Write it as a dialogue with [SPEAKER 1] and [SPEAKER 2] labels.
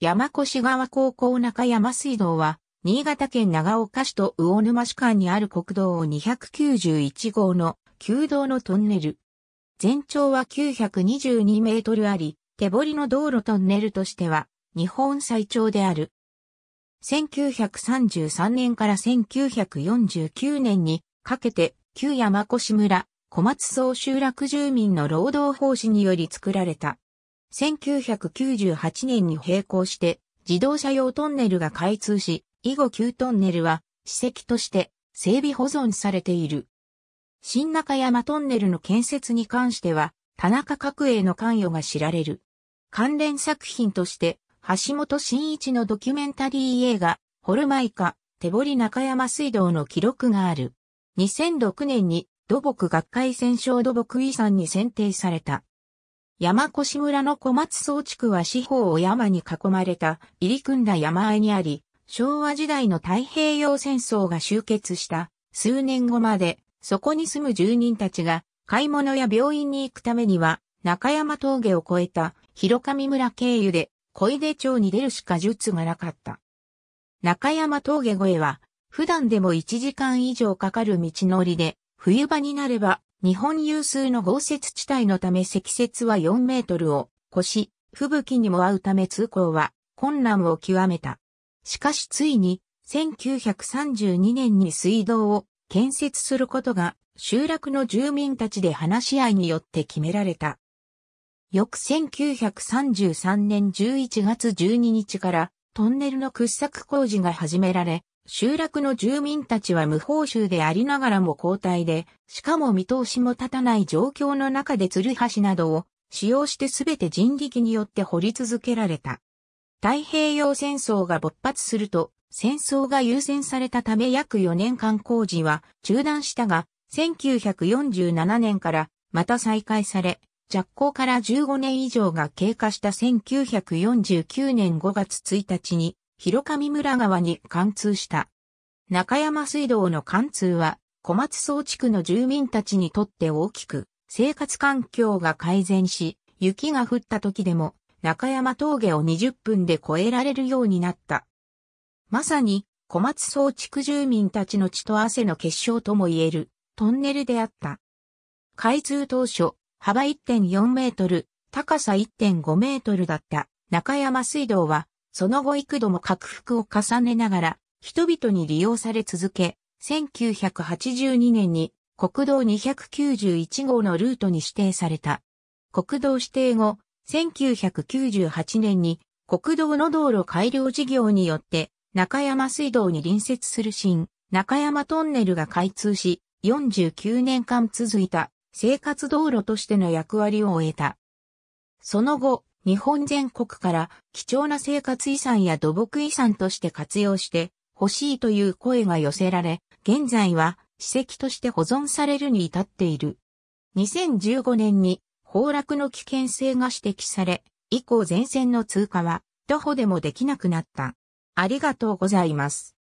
[SPEAKER 1] 山越川高校中山水道は、新潟県長岡市と魚沼市間にある国道291号の旧道のトンネル。全長は922メートルあり、手掘りの道路トンネルとしては、日本最長である。1933年から1949年にかけて、旧山越村、小松総集落住民の労働奉仕により作られた1998年に並行して自動車用トンネルが開通し、以後旧トンネルは史跡として整備保存されている。新中山トンネルの建設に関しては、田中角栄の関与が知られる。関連作品として、橋本新一のドキュメンタリー映画、ホルマイカ、手堀中山水道の記録がある。2006年に土木学会戦勝土木遺産に選定された。山越村の小松総地区は四方を山に囲まれた入り組んだ山あいにあり、昭和時代の太平洋戦争が終結した数年後まで、そこに住む住人たちが買い物や病院に行くためには中山峠を越えた広上村経由で小出町に出るしか術がなかった。中山峠越えは普段でも1時間以上かかる道のりで冬場になれば日本有数の豪雪地帯のため積雪は4メートルを越し、吹雪にも合うため通行は困難を極めた。しかしついに1932年に水道を建設することが集落の住民たちで話し合いによって決められた。翌1933年11月12日からトンネルの掘削工事が始められ、集落の住民たちは無報酬でありながらも交代で、しかも見通しも立たない状況の中で鶴橋などを使用してすべて人力によって掘り続けられた。太平洋戦争が勃発すると、戦争が優先されたため約4年間工事は中断したが、1947年からまた再開され、着工から15年以上が経過した1949年5月1日に広上村川に貫通した。中山水道の貫通は、小松総地区の住民たちにとって大きく、生活環境が改善し、雪が降った時でも、中山峠を20分で越えられるようになった。まさに、小松総地区住民たちの血と汗の結晶とも言える、トンネルであった。開通当初、幅1.4メートル、高さ1.5メートルだった中山水道はその後幾度も拡幅を重ねながら、人々に利用され続け、1982年に国道291号のルートに指定された。国道指定後、1998年に国道の道路改良事業によって中山水道に隣接する新中山トンネルが開通し、49年間続いた生活道路としての役割を終えた。その後、日本全国から貴重な生活遺産や土木遺産として活用して欲しいという声が寄せられ、現在は史跡として保存されるに至っている。2015年に崩落の危険性が指摘され、以降前線の通過は徒歩でもできなくなった。ありがとうございます。